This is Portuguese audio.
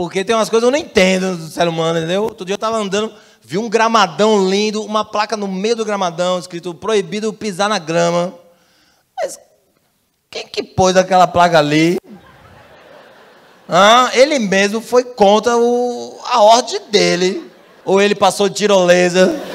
Porque tem umas coisas que eu não entendo do ser humano, entendeu? Outro dia eu estava andando, vi um gramadão lindo, uma placa no meio do gramadão, escrito proibido pisar na grama. Mas quem que pôs aquela placa ali? Ah, ele mesmo foi contra o, a ordem dele. Ou ele passou de tirolesa.